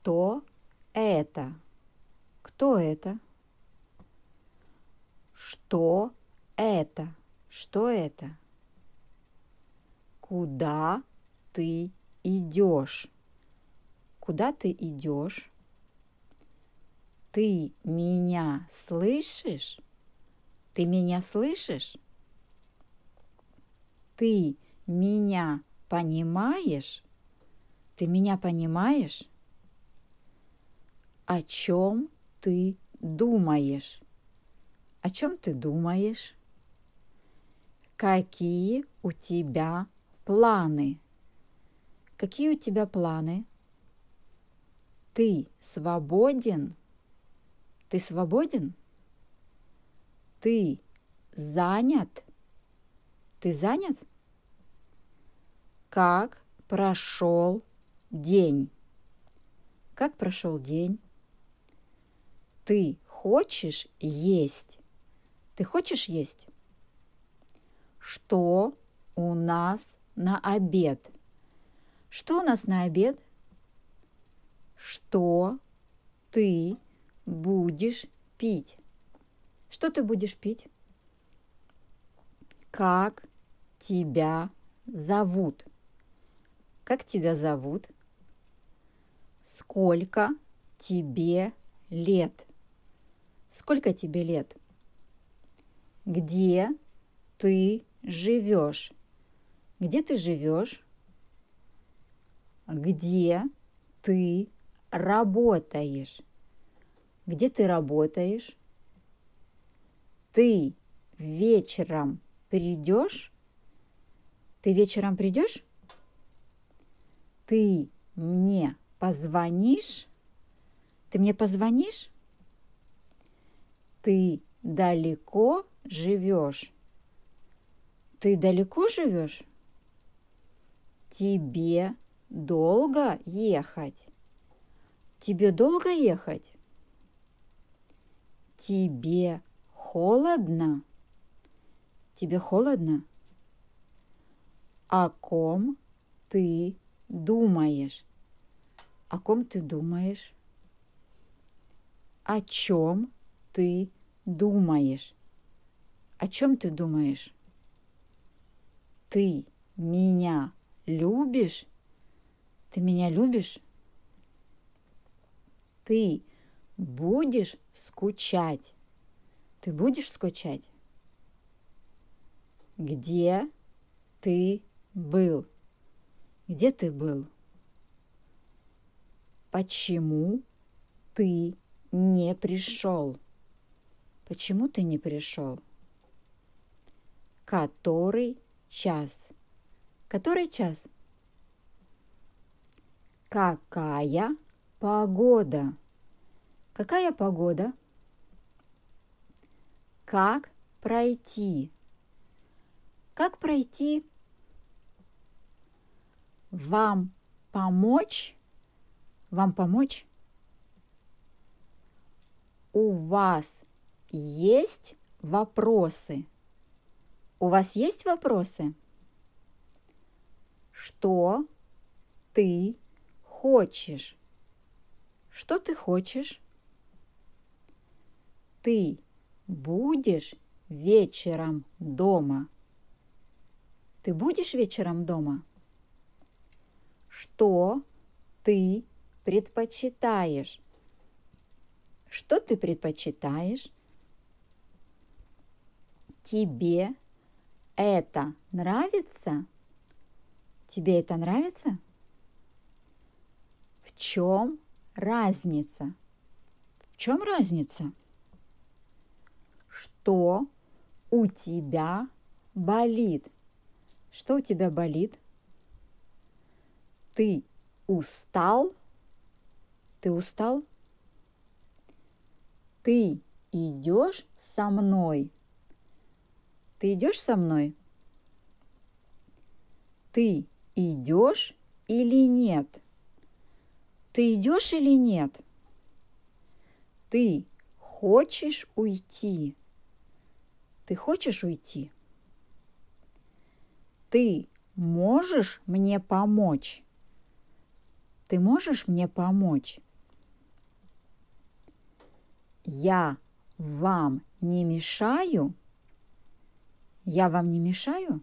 Кто это? Кто это? Что это? Что это? Куда ты идешь? Куда ты идешь? Ты меня слышишь? Ты меня слышишь? Ты меня понимаешь? Ты меня понимаешь? О чем ты думаешь? О чем ты думаешь? Какие у тебя планы? Какие у тебя планы? Ты свободен? Ты свободен? Ты занят? Ты занят? Как прошел день? Как прошел день? ты хочешь есть? Ты хочешь есть? Что у нас на обед? Что у нас на обед? Что ты будешь пить? Что ты будешь пить? Как тебя зовут? Как тебя зовут? Сколько тебе лет? Сколько тебе лет? Где ты живешь? Где ты живешь? Где ты работаешь? Где ты работаешь? Ты вечером придешь? Ты вечером придешь? Ты мне позвонишь? Ты мне позвонишь? Ты далеко живешь? Ты далеко живешь? Тебе долго ехать? Тебе долго ехать? Тебе холодно? Тебе холодно? О ком ты думаешь? О ком ты думаешь? О чем ты думаешь. О чем ты думаешь? Ты меня любишь? Ты меня любишь? Ты будешь скучать? Ты будешь скучать? Где ты был? Где ты был? Почему ты не пришел? Почему ты не пришел? Который час? Который час? Какая погода? Какая погода? Как пройти? Как пройти? Вам помочь? Вам помочь? У вас есть вопросы? У вас есть вопросы? Что ты хочешь? Что ты хочешь? Ты будешь вечером дома? Ты будешь вечером дома? Что ты предпочитаешь? Что ты предпочитаешь? Тебе это нравится? Тебе это нравится? В чем разница? В чем разница? Что у тебя болит? Что у тебя болит? Ты устал? Ты устал? Ты идешь со мной? Ты идешь со мной? Ты идешь или нет? Ты идешь или нет? Ты хочешь уйти? Ты хочешь уйти? Ты можешь мне помочь? Ты можешь мне помочь? Я вам не мешаю? Я вам не мешаю?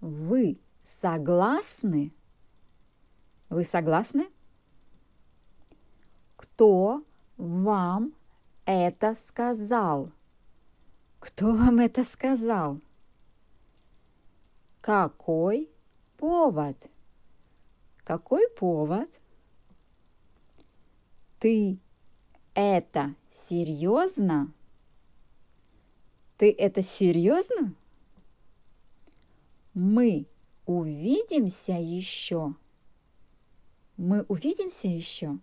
Вы согласны? Вы согласны? Кто вам это сказал? Кто вам это сказал? Какой повод? Какой повод? Ты это серьезно? Ты это серьезно? Мы увидимся еще. Мы увидимся еще.